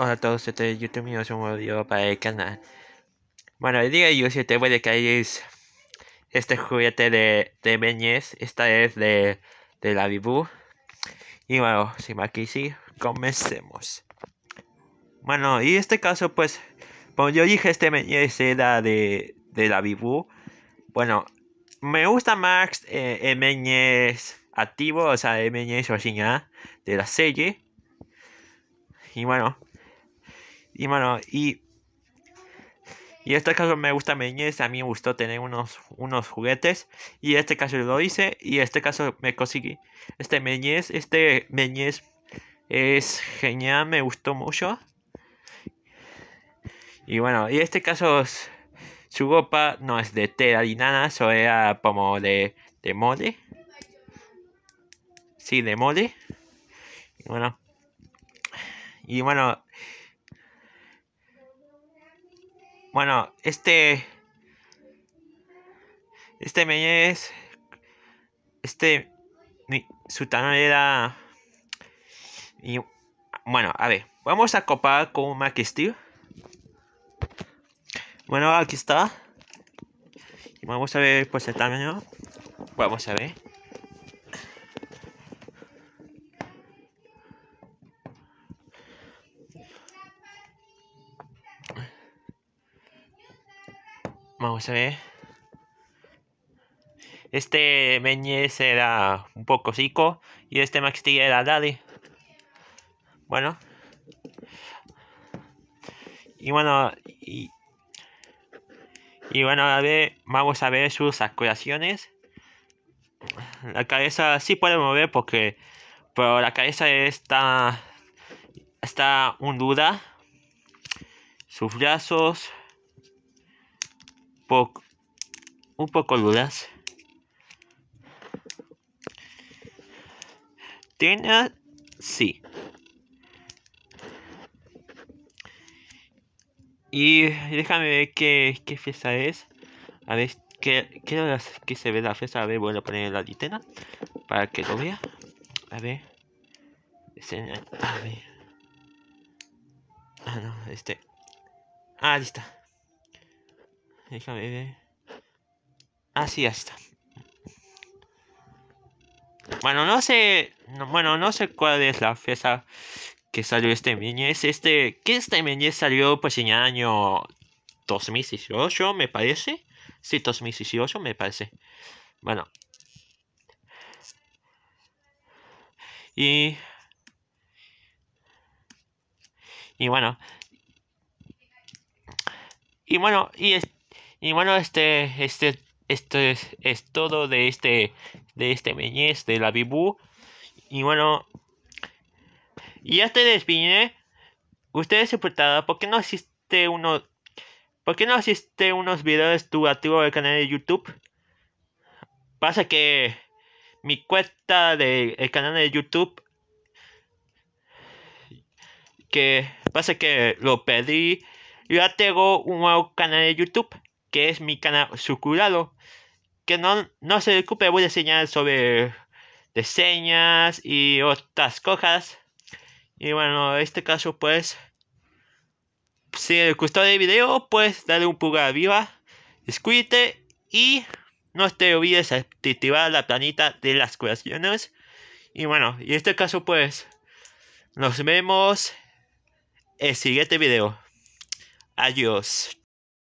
Hola a todos es YouTube soy un nuevo video para el canal. Bueno, el día de hoy si te voy a caer este juguete de, de Meñez, esta es de, de la Bibu. Y bueno, si más que sí, comencemos. Bueno, y este caso pues, como yo dije, este Meñez era de, de la Bibu. Bueno, me gusta más eh, activo, o sea, el Meñez ya de la serie. Y bueno, y bueno, y. Y en este caso me gusta Meñez, a mí me gustó tener unos, unos juguetes. Y en este caso lo hice, y en este caso me conseguí este Meñez. Este Meñez es genial, me gustó mucho. Y bueno, y este caso su ropa no es de tela ni nada, eso era como de, de mole. Sí, de mole. Y bueno. Y bueno, Bueno, este. Este Meñez. Este. Su tamaño era. Y, bueno, a ver. Vamos a copar con Mac Steel. Bueno, aquí está. Vamos a ver pues el tamaño. Vamos a ver. Vamos a ver. Este Meñez era un poco psico y este Maxti era Daddy. Bueno. Y bueno, y, bueno, a ver, vamos a ver sus actuaciones. La cabeza sí puede mover porque pero la cabeza está está un duda. Sus brazos poco un poco dudas. Tiene sí. Y déjame ver qué, qué fiesta es. A ver qué, que se ve la fiesta. A ver, voy a poner la litena para que lo vea. A ver. Este, a ver. Ah, no, este. Ah, está Déjame ver. Ah, sí, está. Bueno, no sé. bueno, no sé cuál es la fecha que salió este Meñez. Este. qué este Meñez salió pues en el año 2018, me parece. Sí, 2018 me parece. Bueno. Y. Y bueno. Y bueno, y este y bueno, este, este, esto es, todo de este, de este meñez, de la Bibu. Y bueno, y ya te despide. Ustedes se ¿por qué no hiciste uno, por qué no hiciste unos videos tu activo del canal de YouTube? Pasa que mi cuenta del canal de YouTube que pasa que lo pedí. ya tengo un nuevo canal de YouTube que es mi canal sucurado. que no, se se voy a enseñar sobre Diseñas y otras cosas. Y bueno, en este caso pues, si les gustó el video, pues dale un pulgar arriba, suscríbete y no te olvides de activar la planita de las curaciones. Y bueno, en este caso pues, nos vemos en el siguiente video. Adiós.